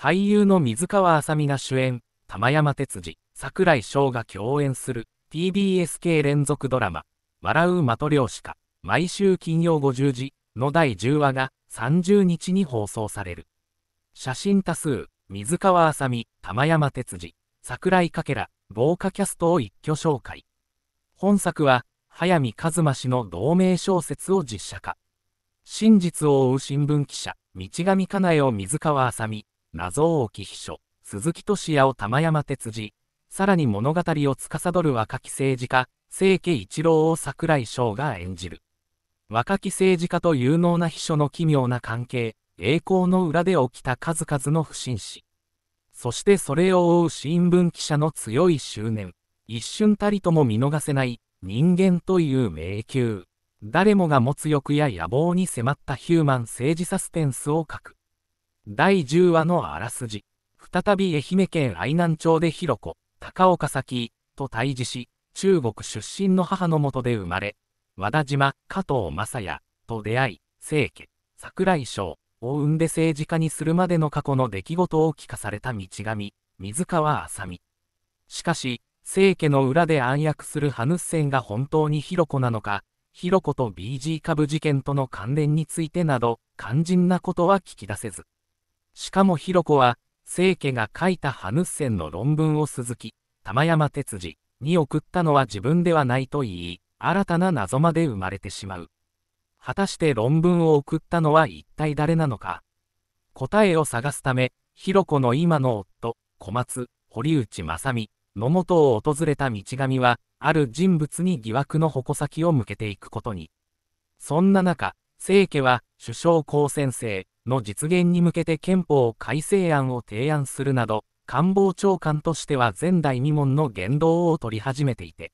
俳優の水川あさみが主演、玉山哲司、桜井翔が共演する TBS 系連続ドラマ、笑う的漁師か、毎週金曜50時の第10話が30日に放送される。写真多数、水川あさみ、玉山哲司、桜井かけら、豪華キャストを一挙紹介。本作は、早見和馬氏の同名小説を実写化。真実を追う新聞記者、道上かなえを水川あさみ、謎多き秘書、鈴木敏也を玉山哲司、さらに物語を司る若き政治家、清家一郎を桜井翔が演じる。若き政治家と有能な秘書の奇妙な関係、栄光の裏で起きた数々の不審死。そしてそれを追う新聞記者の強い執念。一瞬たりとも見逃せない人間という迷宮。誰もが持つ欲や野望に迫ったヒューマン政治サスペンスを書く。第10話のあらすじ。再び愛媛県愛南町で広子、高岡崎と対峙し、中国出身の母のもとで生まれ、和田島、加藤正也と出会い、清家、桜井翔を生んで政治家にするまでの過去の出来事を聞かされた道上、水川あさみ。しかし、清家の裏で暗躍するハヌスセンが本当に広子なのか、広子と BG 株事件との関連についてなど、肝心なことは聞き出せず。しかもひろは、清家が書いたハヌッセンの論文を鈴木、玉山哲司に送ったのは自分ではないと言い、新たな謎まで生まれてしまう。果たして論文を送ったのは一体誰なのか。答えを探すため、ひろの今の夫、小松、堀内正美、のもとを訪れた道上は、ある人物に疑惑の矛先を向けていくことに。そんな中、清家は首相高専生、の実現に向けて憲法改正案を提案するなど、官房長官としては前代未聞の言動を取り始めていて、